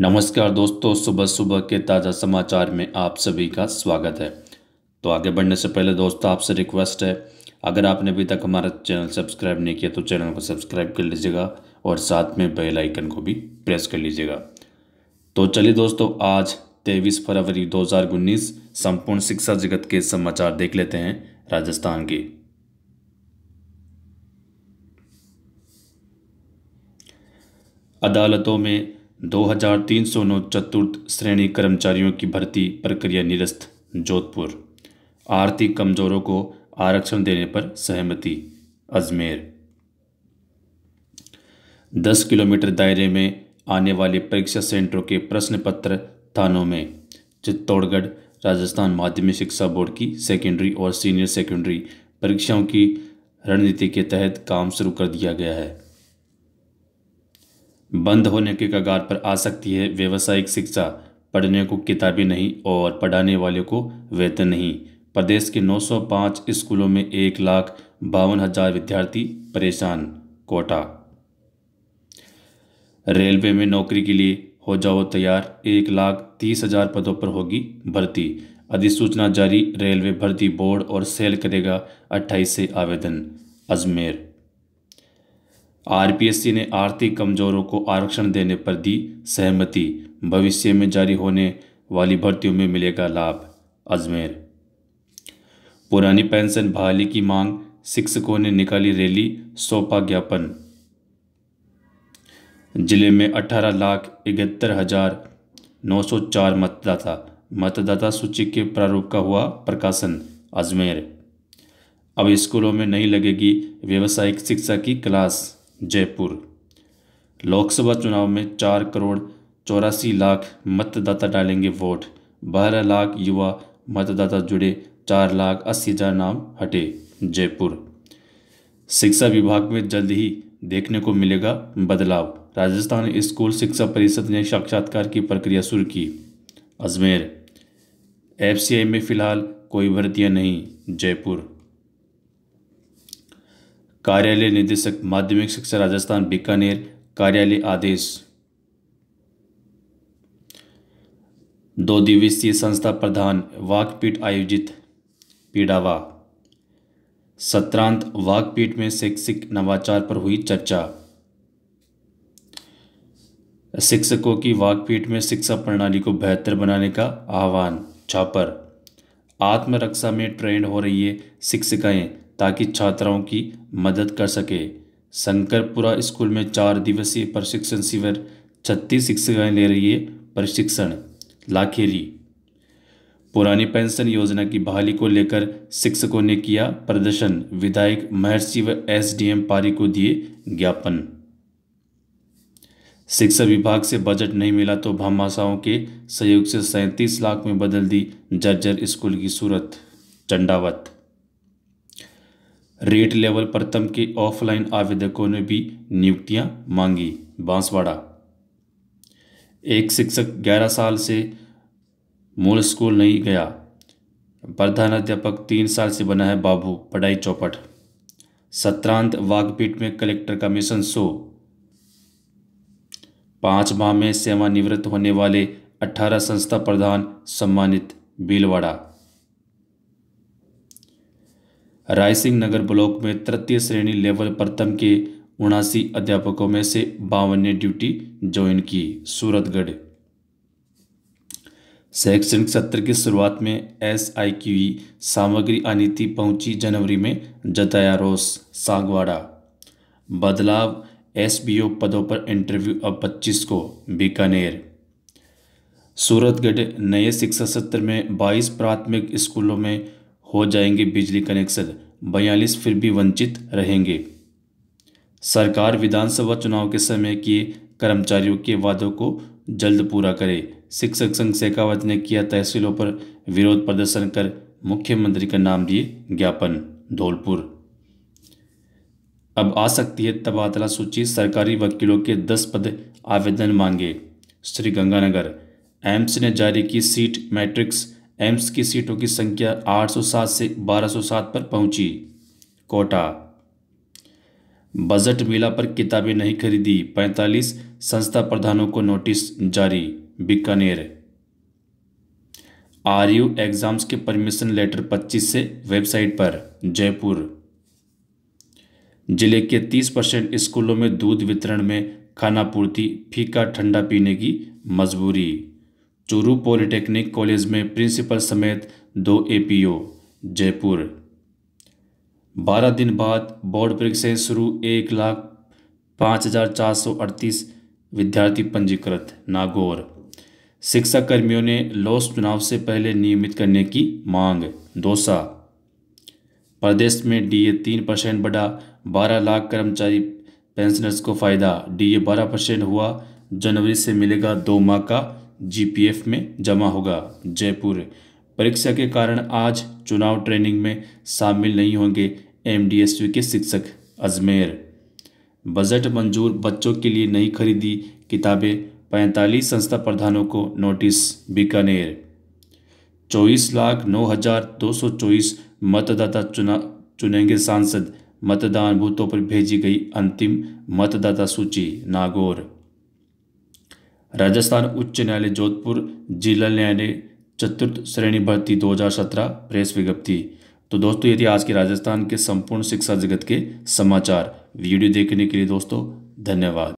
नमस्कार दोस्तों सुबह सुबह के ताज़ा समाचार में आप सभी का स्वागत है तो आगे बढ़ने से पहले दोस्तों आपसे रिक्वेस्ट है अगर आपने अभी तक हमारा चैनल सब्सक्राइब नहीं किया तो चैनल को सब्सक्राइब कर लीजिएगा और साथ में बेल आइकन को भी प्रेस कर लीजिएगा तो चलिए दोस्तों आज तेईस फरवरी दो संपूर्ण शिक्षा जगत के समाचार देख लेते हैं राजस्थान के अदालतों में दो चतुर्थ श्रेणी कर्मचारियों की भर्ती प्रक्रिया निरस्त जोधपुर आर्थिक कमजोरों को आरक्षण देने पर सहमति अजमेर 10 किलोमीटर दायरे में आने वाले परीक्षा सेंटरों के प्रश्न पत्र थानों में चित्तौड़गढ़ राजस्थान माध्यमिक शिक्षा बोर्ड की सेकेंडरी और सीनियर सेकेंडरी परीक्षाओं की रणनीति के तहत काम शुरू कर दिया गया है बंद होने के कगार पर आ सकती है व्यावसायिक शिक्षा पढ़ने को किताबी नहीं और पढ़ाने वाले को वेतन नहीं प्रदेश के 905 स्कूलों में एक लाख बावन हजार विद्यार्थी परेशान कोटा रेलवे में नौकरी के लिए हो जाओ तैयार एक लाख तीस हजार पदों पर होगी भर्ती अधिसूचना जारी रेलवे भर्ती बोर्ड और सेल करेगा अट्ठाईस से आवेदन अजमेर आरपीएससी ने आर्थिक कमजोरों को आरक्षण देने पर दी सहमति भविष्य में जारी होने वाली भर्तियों में मिलेगा लाभ अजमेर पुरानी पेंशन बहाली की मांग शिक्षकों ने निकाली रैली सौंपा ज्ञापन जिले में अठारह लाख इकहत्तर हजार नौ सौ चार मतदाता मतदाता सूची के प्रारूप का हुआ प्रकाशन अजमेर अब स्कूलों में नहीं लगेगी व्यावसायिक शिक्षा की क्लास जयपुर लोकसभा चुनाव में चार करोड़ चौरासी लाख मतदाता डालेंगे वोट बारह लाख युवा मतदाता जुड़े चार लाख अस्सी हजार नाम हटे जयपुर शिक्षा विभाग में जल्द ही देखने को मिलेगा बदलाव राजस्थान स्कूल शिक्षा परिषद ने साक्षात्कार की प्रक्रिया शुरू की अजमेर एफसीआई में फिलहाल कोई भर्तियां नहीं जयपुर कार्यालय निदेशक माध्यमिक शिक्षा राजस्थान बीकानेर कार्यालय आदेश दो दिवसीय संस्था प्रधान वाकपीठ आयोजित पीडावा सत्रांत वाकपीठ में शैक्षिक नवाचार पर हुई चर्चा शिक्षकों की वाकपीठ में शिक्षा प्रणाली को बेहतर बनाने का आह्वान छापर आत्मरक्षा में ट्रेंड हो रही है शिक्षिकाएं ताकि छात्राओं की मदद कर सके शंकरपुरा स्कूल में चार दिवसीय प्रशिक्षण शिविर छत्तीस शिक्षिकाएँ ले रही है प्रशिक्षण लाखेरी पुरानी पेंशन योजना की बहाली को लेकर शिक्षकों ने किया प्रदर्शन विधायक महर्षि व एसडीएम पारी को दिए ज्ञापन शिक्षा विभाग से बजट नहीं मिला तो भामाशाओं के सहयोग से सैंतीस लाख में बदल दी जर्जर स्कूल की सूरत चंडावत रेट लेवल तम के ऑफलाइन आवेदकों ने भी नियुक्तियां मांगी बांसवाड़ा एक शिक्षक 11 साल से मूल स्कूल नहीं गया प्रधानाध्यापक तीन साल से बना है बाबू पढ़ाई चौपट सत्रांत वाघपीठ में कलेक्टर का मिशन शो पांच माह में सेवानिवृत्त होने वाले 18 संस्था प्रधान सम्मानित भीलवाड़ा रायसिंह नगर ब्लॉक में तृतीय श्रेणी लेवल प्रथम के उनासी अध्यापकों में से बावन ने ड्यूटी ज्वाइन की सूरतगढ़ शैक्षणिक सत्र की शुरुआत में एस आई क्यू सामग्री अनिति पहुंची जनवरी में जताया रोष सागवाड़ा बदलाव एसबीओ पदों पर इंटरव्यू अब 25 को बीकानेर सूरतगढ़ नए शिक्षा सत्र में 22 प्राथमिक स्कूलों में हो जाएंगे बिजली कनेक्शन बयालीस फिर भी वंचित रहेंगे सरकार विधानसभा चुनाव के समय किए कर्मचारियों के वादों को जल्द पूरा करे शिक्षक संघ शेखावत ने किया तहसीलों पर विरोध प्रदर्शन कर मुख्यमंत्री का नाम दिए ज्ञापन धौलपुर अब आ सकती है तबादला सूची सरकारी वकीलों के दस पद आवेदन मांगे श्रीगंगानगर एम्स ने जारी की सीट मैट्रिक्स एम्स की सीटों की संख्या 807 से 1207 पर पहुंची कोटा बजट मेला पर किताबें नहीं खरीदी 45 संस्था प्रधानों को नोटिस जारी बीकानेर आर यू एग्जाम्स के परमिशन लेटर 25 से वेबसाइट पर जयपुर जिले के 30 परसेंट स्कूलों में दूध वितरण में खानापूर्ति फीका ठंडा पीने की मजबूरी चूरू पॉलिटेक्निक कॉलेज में प्रिंसिपल समेत दो एपीओ जयपुर बारह दिन बाद बोर्ड परीक्षा शुरू एक लाख पाँच हजार चार सौ अड़तीस विद्यार्थी पंजीकृत नागौर शिक्षा कर्मियों ने लॉस चुनाव से पहले नियमित करने की मांग दोसा प्रदेश में डीए तीन परसेंट बढ़ा बारह लाख कर्मचारी पेंशनर्स को फायदा डीए बारह परसेंट हुआ जनवरी से मिलेगा दो माह का जीपीएफ में जमा होगा जयपुर परीक्षा के कारण आज चुनाव ट्रेनिंग में शामिल नहीं होंगे एमडीएसयू के शिक्षक अजमेर बजट मंजूर बच्चों के लिए नहीं खरीदी किताबें पैंतालीस संस्था प्रधानों को नोटिस बीकानेर चौबीस लाख नौ हजार दो सौ चौबीस मतदाता चुना चुनेंगे सांसद मतदान बूथों पर भेजी गई अंतिम मतदाता सूची नागौर राजस्थान उच्च न्यायालय जोधपुर जिला न्यायालय चतुर्थ श्रेणी भर्ती 2017 प्रेस विज्ञप्ति तो दोस्तों ये थी आज के राजस्थान के संपूर्ण शिक्षा जगत के समाचार वीडियो देखने के लिए दोस्तों धन्यवाद